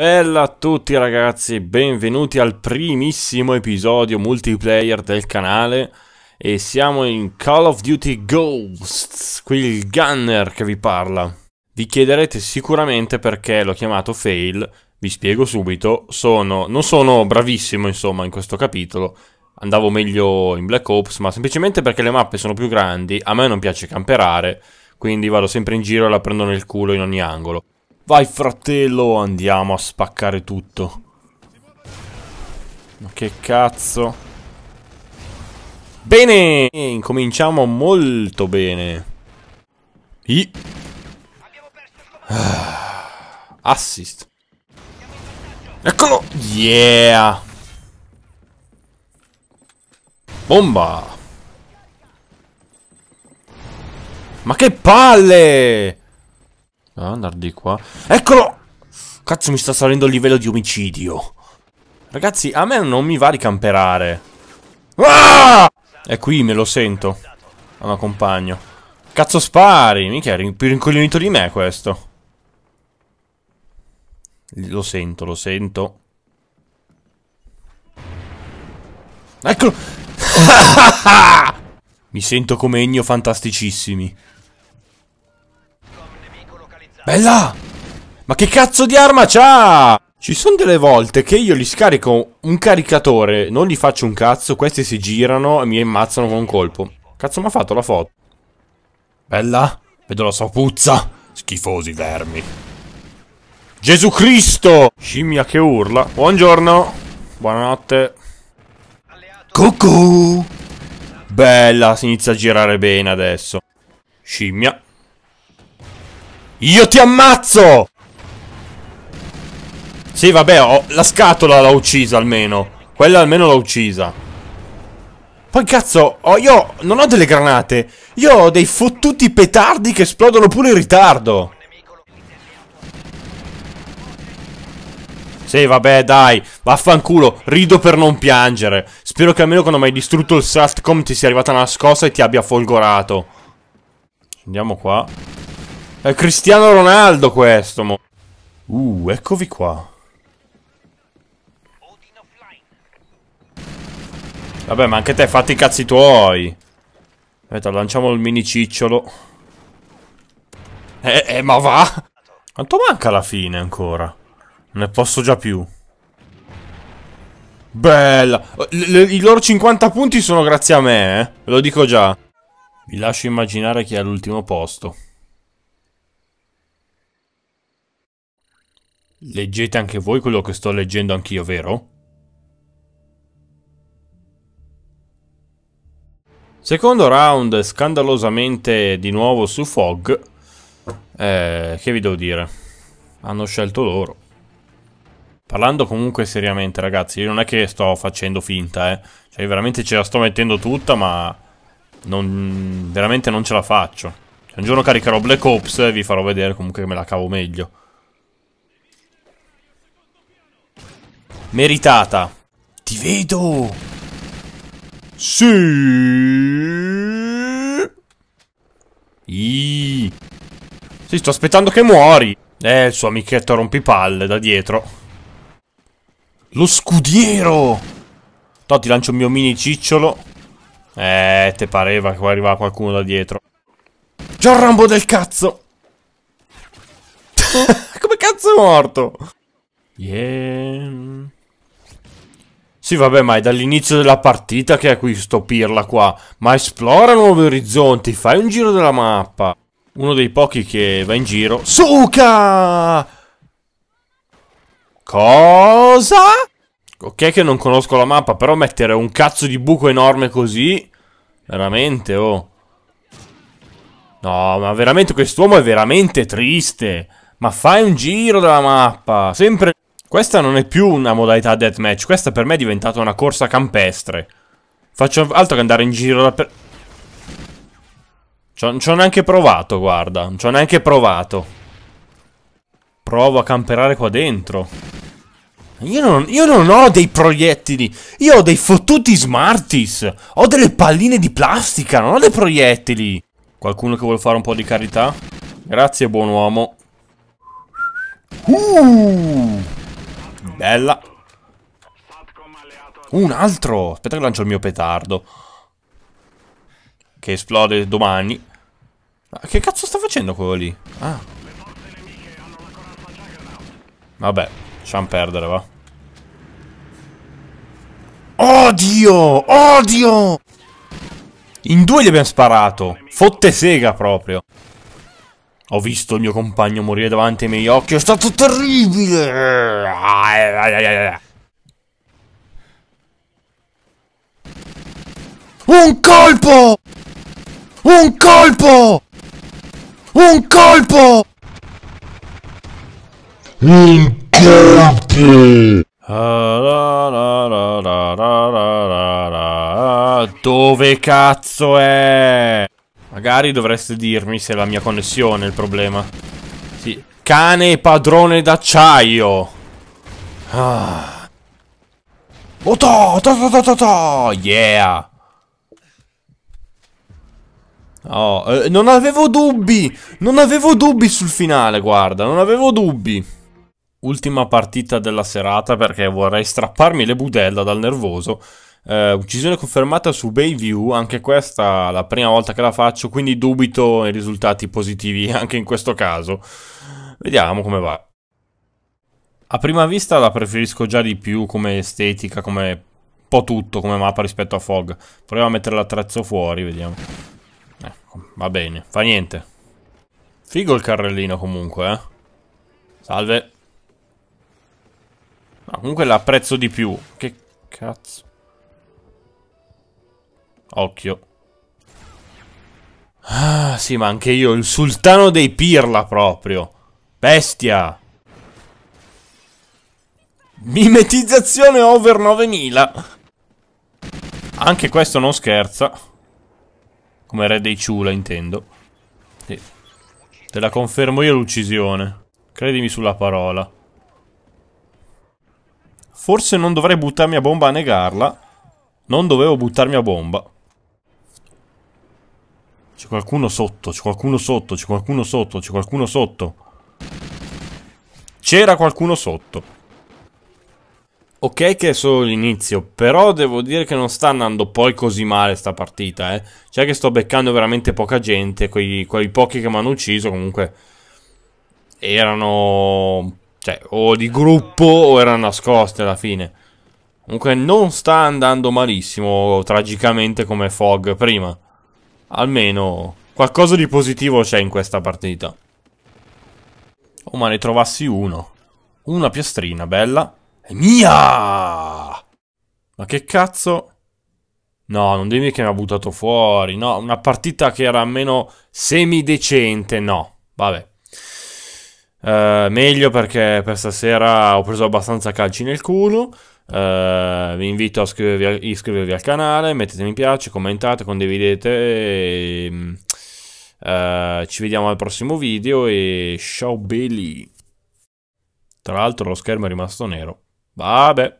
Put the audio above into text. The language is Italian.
Bella a tutti ragazzi, benvenuti al primissimo episodio multiplayer del canale e siamo in Call of Duty Ghosts, qui il Gunner che vi parla. Vi chiederete sicuramente perché l'ho chiamato Fail, vi spiego subito, sono, non sono bravissimo insomma in questo capitolo, andavo meglio in Black Ops, ma semplicemente perché le mappe sono più grandi, a me non piace camperare, quindi vado sempre in giro e la prendo nel culo in ogni angolo. Vai fratello, andiamo a spaccare tutto. Ma che cazzo. Bene, incominciamo molto bene. I... Ah, assist. Eccolo! Yeah! Bomba! Ma che palle! Devo eh, andare di qua. Eccolo! Cazzo mi sta salendo il livello di omicidio. Ragazzi, a me non mi va di camperare. Ah! E qui me lo sento. Ah, ma compagno. Cazzo spari! Mica è più rincoglionito di me questo. Lo sento, lo sento. Eccolo! mi sento come Ennio fantasticissimi. Bella! Ma che cazzo di arma c'ha? Ci sono delle volte che io gli scarico un caricatore, non gli faccio un cazzo, questi si girano e mi ammazzano con un colpo. Cazzo mi ha fatto la foto? Bella? Vedo la sua puzza. Schifosi vermi. Gesù Cristo! Scimmia che urla. Buongiorno. Buonanotte. Cucù! Bella, si inizia a girare bene adesso. Scimmia. Io ti ammazzo! Sì, vabbè, ho... la scatola l'ho uccisa almeno. Quella almeno l'ho uccisa. Poi cazzo, ho... io non ho delle granate. Io ho dei fottuti petardi che esplodono pure in ritardo. Sì, vabbè, dai, vaffanculo, rido per non piangere. Spero che almeno quando mi hai distrutto il Sastcom ti sia arrivata una scossa e ti abbia folgorato. Andiamo qua. È Cristiano Ronaldo questo, mo. Uh, eccovi qua. Vabbè, ma anche te fatti i cazzi tuoi. Aspetta, eh, lanciamo il mini cicciolo. Eh, eh, ma va! Quanto manca alla fine ancora? Ne posso già più. Bella! L I loro 50 punti sono grazie a me, eh. Ve lo dico già. Vi lascio immaginare chi è all'ultimo posto. Leggete anche voi quello che sto leggendo anch'io, vero? Secondo round, scandalosamente di nuovo su Fog. Eh, che vi devo dire? Hanno scelto loro. Parlando comunque seriamente, ragazzi, io non è che sto facendo finta, eh. Cioè, veramente ce la sto mettendo tutta, ma... Non... Veramente non ce la faccio. un giorno caricherò Black Ops, e vi farò vedere comunque che me la cavo meglio. Meritata. Ti vedo. Sì. Iii. Sì, sto aspettando che muori. Eh, il suo amichetto rompipalle da dietro. Lo scudiero. No, ti lancio il mio mini cicciolo. Eh, te pareva che arrivava qualcuno da dietro. Gian Rambo del cazzo! Come cazzo è morto? Yeah. Sì, vabbè, ma è dall'inizio della partita che è qui sto pirla qua. Ma esplora nuovi orizzonti, fai un giro della mappa. Uno dei pochi che va in giro. Suca! Cosa? Ok che non conosco la mappa, però mettere un cazzo di buco enorme così... Veramente, oh. No, ma veramente quest'uomo è veramente triste. Ma fai un giro della mappa. Sempre... Questa non è più una modalità deathmatch, questa per me è diventata una corsa campestre. Faccio altro che andare in giro da per... Non ci ho neanche provato, guarda. Non ci ho neanche provato. Provo a camperare qua dentro. Io non, io non ho dei proiettili. Io ho dei fottuti Smarties. Ho delle palline di plastica, non ho dei proiettili. Qualcuno che vuole fare un po' di carità? Grazie, buon uomo. Uh! Bella. Un altro! Aspetta che lancio il mio petardo. Che esplode domani. Ma che cazzo sta facendo quello lì? Ah. Vabbè, lasciamo perdere, va. Odio! Odio! In due gli abbiamo sparato. Fotte sega proprio. Ho visto il mio compagno morire davanti ai miei occhi, è stato terribile! Un colpo! Un colpo! Un colpo! Un colpo! Dove cazzo è? Magari dovreste dirmi se è la mia connessione il problema. Sì. Cane padrone d'acciaio. Ah. Oh, to, to, to, to, Yeah. Oh, eh, non avevo dubbi. Non avevo dubbi sul finale, guarda. Non avevo dubbi. Ultima partita della serata perché vorrei strapparmi le budella dal nervoso. Uh, uccisione confermata su Bayview, anche questa è la prima volta che la faccio, quindi dubito i risultati positivi anche in questo caso. Vediamo come va. A prima vista la preferisco già di più come estetica, come un po' tutto, come mappa rispetto a Fog. Proviamo a mettere l'attrezzo fuori, vediamo. Eh, va bene, fa niente. Figo il carrellino comunque, eh. Salve. No, comunque l'apprezzo di più. Che cazzo. Occhio. Ah, sì, ma anche io, il sultano dei pirla proprio. Bestia. Mimetizzazione over 9000. Anche questo non scherza. Come re dei ciula, intendo. Sì. Te la confermo io l'uccisione. Credimi sulla parola. Forse non dovrei buttarmi a bomba a negarla. Non dovevo buttarmi a bomba. C'è qualcuno sotto, c'è qualcuno sotto, c'è qualcuno sotto, c'è qualcuno sotto. C'era qualcuno sotto. Ok che è solo l'inizio, però devo dire che non sta andando poi così male sta partita, eh. Cioè che sto beccando veramente poca gente, quei, quei pochi che mi hanno ucciso comunque erano... Cioè, o di gruppo o erano nascosti alla fine. Comunque non sta andando malissimo, tragicamente come Fog prima. Almeno qualcosa di positivo c'è in questa partita. Oh, ma ne trovassi uno. Una piastrina, bella. È mia! Ma che cazzo? No, non dimmi che mi ha buttato fuori. No, una partita che era almeno semidecente. No, vabbè. Eh, meglio perché per stasera ho preso abbastanza calci nel culo. Eh, vi invito a iscrivervi, iscrivervi, al canale, mettete mi piace, commentate, condividete. E, mm, eh, ci vediamo al prossimo video e ciao belli. Tra l'altro lo schermo è rimasto nero. Vabbè.